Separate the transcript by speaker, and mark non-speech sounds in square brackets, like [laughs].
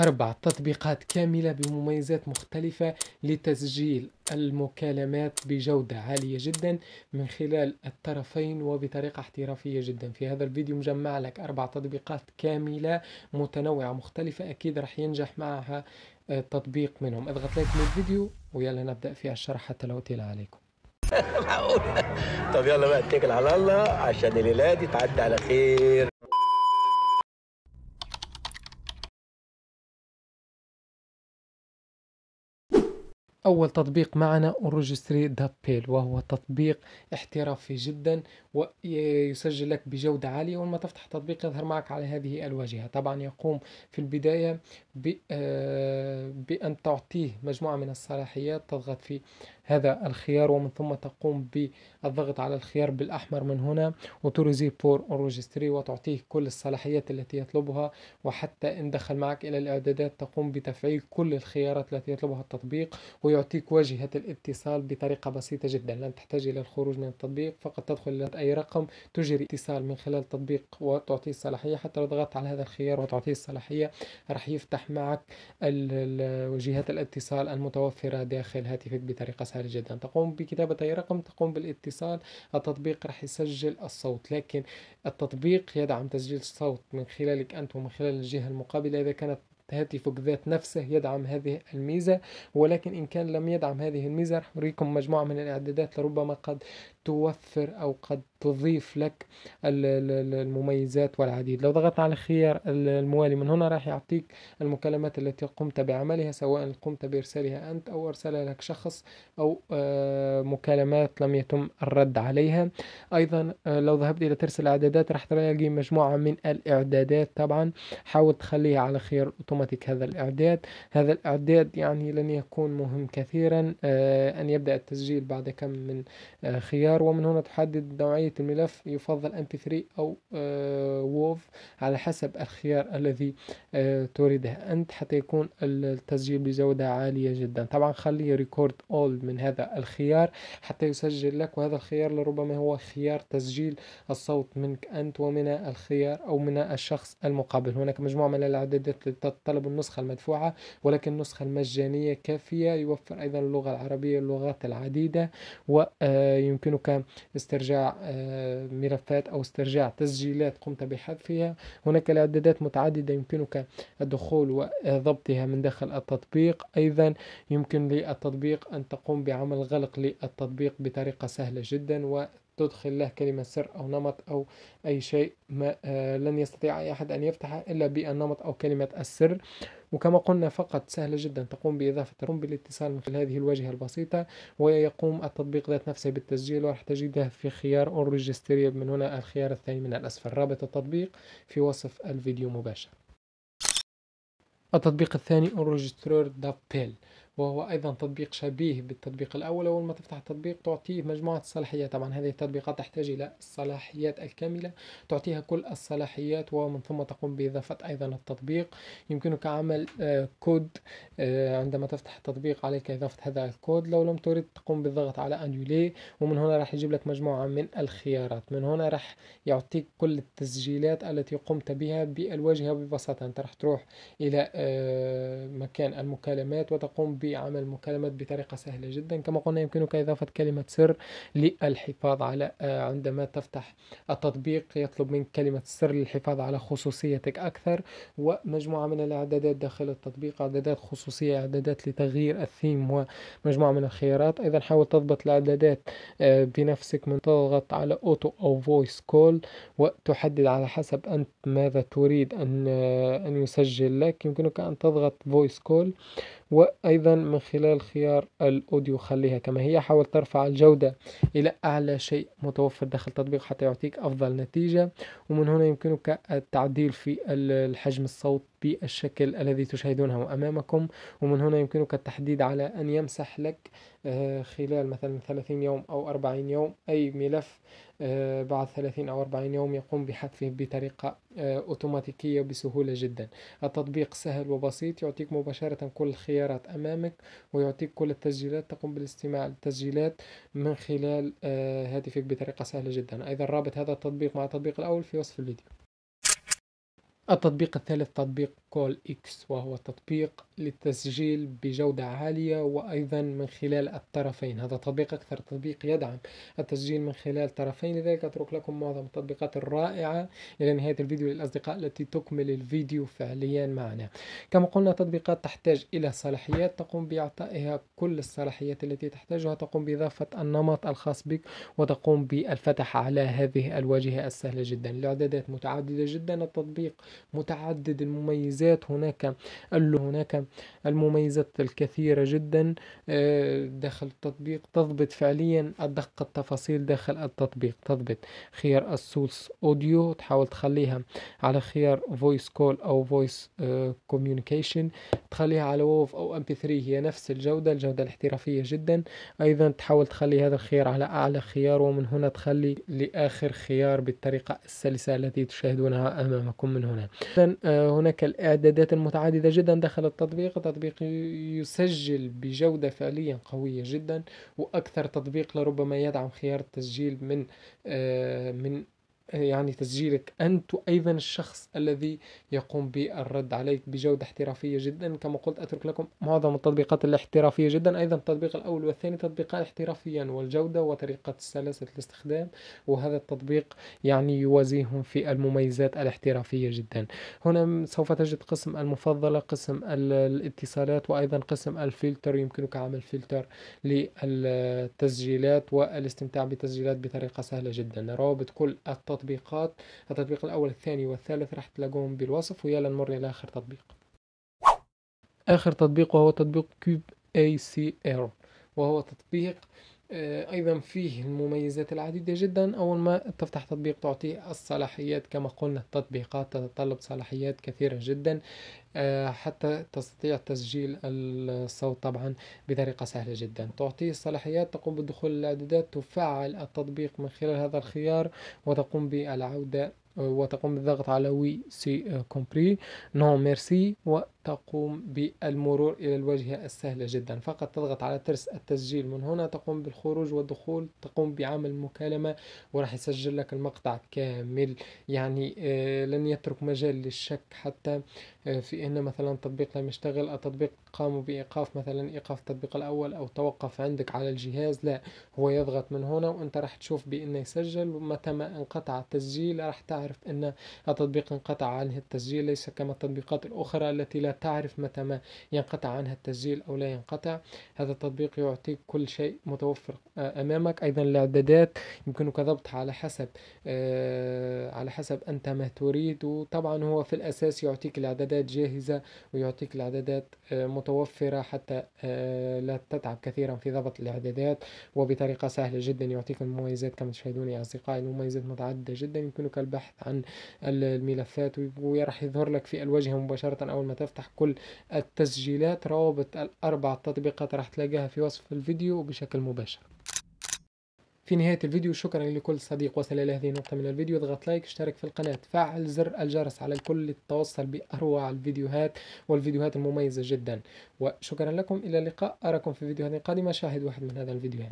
Speaker 1: أربع تطبيقات كاملة بمميزات مختلفة لتسجيل المكالمات بجودة عالية جدا من خلال الطرفين وبطريقة احترافية جدا في هذا الفيديو مجمع لك أربع تطبيقات كاملة متنوعة مختلفة أكيد راح ينجح معها آه، تطبيق منهم اضغط لايك للفيديو ويلا نبدأ في الشرح حتى لو تيل عليكم [laughs] طب يلا بقى اتكل على الله عشان الليله دي تعدي على خير أول تطبيق معنا اورجستري دابيل وهو تطبيق احترافي جدا ويسجل لك بجودة عالية وما تفتح التطبيق يظهر معك على هذه الواجهة طبعا يقوم في البداية آه، بأن تعطيه مجموعة من الصلاحيات تضغط في هذا الخيار ومن ثم تقوم بالضغط على الخيار بالأحمر من هنا وترزي بور اورجستري وتعطيه كل الصلاحيات التي يطلبها وحتى إن دخل معك إلى الإعدادات تقوم بتفعيل كل الخيارات التي يطلبها التطبيق ويعطيك واجهة الاتصال بطريقة بسيطة جدا لن تحتاج إلى الخروج من التطبيق فقط تدخل إلى أي رقم تجري اتصال من خلال التطبيق وتعطيه الصلاحية حتى لو ضغطت على هذا الخيار وتعطيه الصلاحية راح يفتح معك وجهات الاتصال المتوفرة داخل هاتفك بطريقة سهلة جدا تقوم بكتابة أي رقم تقوم بالاتصال التطبيق راح يسجل الصوت لكن التطبيق يدعم تسجيل الصوت من خلالك أنت ومن خلال الجهة المقابلة إذا كانت هاتفك ذات نفسه يدعم هذه الميزة ولكن إن كان لم يدعم هذه الميزة راح أريكم مجموعة من الإعدادات لربما قد توفر أو قد تضيف لك المميزات والعديد لو ضغطت على الخيار الموالي من هنا راح يعطيك المكالمات التي قمت بعملها سواء قمت بإرسالها أنت أو أرسلها لك شخص أو آه، مكالمات لم يتم الرد عليها أيضا آه، لو ذهبت إلى ترسل الإعدادات راح تلاقي مجموعة من الإعدادات طبعا حاول تخليها على خيار أوتوماتيكي إقامتك هذا الإعداد هذا الإعداد يعني لن يكون مهم كثيرا آه، أن يبدأ التسجيل بعد كم من آه، خيار ومن هنا تحدد نوعية الملف يفضل بي 3 أو ووف آه، على حسب الخيار الذي تريده أنت حتى يكون التسجيل بجودة عالية جدا طبعا خلي ريكورد أول من هذا الخيار حتى يسجل لك وهذا الخيار لربما هو خيار تسجيل الصوت منك أنت ومن الخيار أو من الشخص المقابل هناك مجموعة من الإعدادات طلبوا النسخة المدفوعة ولكن النسخة المجانية كافية يوفر أيضا اللغة العربية اللغات العديدة ويمكنك آه، استرجاع آه، ملفات أو استرجاع تسجيلات قمت بحذفها هناك الإعدادات متعددة يمكنك الدخول وضبطها من داخل التطبيق أيضا يمكن للتطبيق أن تقوم بعمل غلق للتطبيق بطريقة سهلة جدا و تدخل له كلمة سر أو نمط أو أي شيء ما آه، لن يستطيع أي أحد أن يفتحه إلا بالنمط أو كلمة السر وكما قلنا فقط سهلة جدا تقوم بإضافة تقوم بالاتصال من خلال هذه الواجهة البسيطة ويقوم التطبيق ذات نفسه بالتسجيل وراح تجده في خيار أورجستري من هنا الخيار الثاني من الأسفل رابط التطبيق في وصف الفيديو مباشرة التطبيق الثاني اون دابيل وهو أيضا تطبيق شبيه بالتطبيق الأول أول ما تفتح التطبيق تعطيه مجموعة الصلاحيات طبعا هذه التطبيقات تحتاج إلى الصلاحيات الكاملة تعطيها كل الصلاحيات ومن ثم تقوم بإضافة أيضا التطبيق يمكنك عمل آه، كود آه، عندما تفتح التطبيق عليك إضافة هذا الكود لو لم تريد تقوم بالضغط على أنيولي ومن هنا راح يجيب لك مجموعة من الخيارات من هنا راح يعطيك كل التسجيلات التي قمت بها بالواجهة ببساطة أنت راح تروح إلى آه، مكان المكالمات وتقوم ب في عمل مكالمات بطريقة سهلة جدا كما قلنا يمكنك إضافة كلمة سر للحفاظ على آه، عندما تفتح التطبيق يطلب منك كلمة سر للحفاظ على خصوصيتك أكثر ومجموعة من الإعدادات داخل التطبيق إعدادات خصوصية إعدادات لتغيير الثيم ومجموعة من الخيارات أيضا حاول تضبط الإعدادات آه، بنفسك من تضغط على أوتو أو فويس كول وتحدد على حسب أنت ماذا تريد أن آه، أن يسجل لك يمكنك أن تضغط فويس كول وأيضا من خلال خيار الأوديو خليها كما هي حاول ترفع الجودة إلى أعلى شيء متوفر داخل التطبيق حتى يعطيك أفضل نتيجة ومن هنا يمكنك التعديل في الحجم الصوت بالشكل الذي تشاهدونه أمامكم ومن هنا يمكنك التحديد على أن يمسح لك آه، خلال مثلا 30 يوم أو 40 يوم أي ملف آه، بعد 30 أو 40 يوم يقوم بحذفه بطريقة آه، أوتوماتيكية بسهولة جدا التطبيق سهل وبسيط يعطيك مباشرة كل الخيارات أمامك ويعطيك كل التسجيلات تقوم بالاستماع للتسجيلات من خلال آه، هاتفك بطريقة سهلة جدا أيضا رابط هذا التطبيق مع التطبيق الأول في وصف الفيديو التطبيق الثالث تطبيق كول إكس وهو تطبيق للتسجيل بجودة عالية وأيضا من خلال الطرفين هذا تطبيق أكثر تطبيق يدعم التسجيل من خلال طرفين لذلك أترك لكم معظم التطبيقات الرائعة إلى نهاية الفيديو للأصدقاء التي تكمل الفيديو فعليا معنا كما قلنا تطبيقات تحتاج إلى صلاحيات تقوم بإعطائها كل الصلاحيات التي تحتاجها تقوم بإضافة النمط الخاص بك وتقوم بالفتح على هذه الواجهة السهلة جدا الإعدادات متعددة جدا التطبيق متعدد المميزات هناك قال هناك المميزات الكثيرة جدا آه، داخل التطبيق تضبط فعليا أدق التفاصيل داخل التطبيق تضبط خيار السولس اوديو تحاول تخليها على خيار فويس كول او فويس كوميونيكيشن آه، تخليها على ووف او ام بي 3 هي نفس الجودة الجودة الاحترافية جدا ايضا تحاول تخلي هذا الخيار على اعلى خيار ومن هنا تخلي لاخر خيار بالطريقة السلسة التي تشاهدونها امامكم من هنا آه، هناك الإعدادات المتعددة جدا داخل التطبيق تطبيق يسجل بجودة فعليا قوية جدا وأكثر تطبيق لربما يدعم خيار التسجيل من آه، من يعني تسجيلك أنت أيضا الشخص الذي يقوم بالرد عليك بجودة احترافية جدا كما قلت أترك لكم معظم التطبيقات الاحترافية جدا أيضا التطبيق الأول والثاني تطبيقان احترافيا والجودة وطريقة سلاسة الاستخدام وهذا التطبيق يعني يوازيهم في المميزات الاحترافية جدا هنا سوف تجد قسم المفضلة قسم الاتصالات وأيضا قسم الفلتر يمكنك عمل فلتر للتسجيلات والاستمتاع بتسجيلات بطريقة سهلة جدا روابط كل التطبيقات التطبيقات التطبيق الأول الثاني والثالث راح تلاقوهم بالوصف ويلا نمر إلى آخر تطبيق آخر تطبيق وهو تطبيق كيوب كوب ACR وهو تطبيق آه، أيضا فيه المميزات العديدة جدا أول ما تفتح تطبيق تعطيه الصلاحيات كما قلنا التطبيقات تتطلب صلاحيات كثيرة جدا آه، حتى تستطيع تسجيل الصوت طبعا بطريقة سهلة جدا تعطيه الصلاحيات تقوم بالدخول الإعدادات تفعل التطبيق من خلال هذا الخيار وتقوم بالعودة وتقوم بالضغط على وي سي كومبري نو ميرسي تقوم بالمرور إلى الواجهة السهلة جدا فقط تضغط على ترس التسجيل من هنا تقوم بالخروج والدخول تقوم بعمل مكالمة وراح يسجل لك المقطع كامل يعني آه، لن يترك مجال للشك حتى آه، في أن مثلا تطبيق لم يشتغل التطبيق قاموا بإيقاف مثلا إيقاف التطبيق الأول أو توقف عندك على الجهاز لا هو يضغط من هنا وأنت راح تشوف بأنه يسجل ومتى ما انقطع التسجيل راح تعرف أن التطبيق انقطع عنه التسجيل ليس كما التطبيقات الأخرى التي لا تعرف متى ما ينقطع عنها التسجيل أو لا ينقطع هذا التطبيق يعطيك كل شيء متوفر آه، أمامك أيضا الإعدادات يمكنك ضبطها على حسب آه، على حسب أنت ما تريد وطبعا هو في الأساس يعطيك الإعدادات جاهزة ويعطيك الإعدادات آه، متوفرة حتى لا تتعب كثيرا في ضبط الإعدادات وبطريقة سهلة جدا يعطيك المميزات كما تشاهدون يا أصدقائي المميزات متعددة جدا يمكنك البحث عن الملفات وراح يظهر لك في الواجهة مباشرة أول ما تفتح تفتح كل التسجيلات روابط الأربع تطبيقات راح تلاقيها في وصف الفيديو بشكل مباشر في نهاية الفيديو شكرا لكل صديق وصل إلى هذه النقطة من الفيديو اضغط لايك اشترك في القناة فعل زر الجرس على الكل للتوصل بأروع الفيديوهات والفيديوهات المميزة جدا وشكرا لكم إلى اللقاء أراكم في فيديوهات قادمة شاهد واحد من هذا الفيديو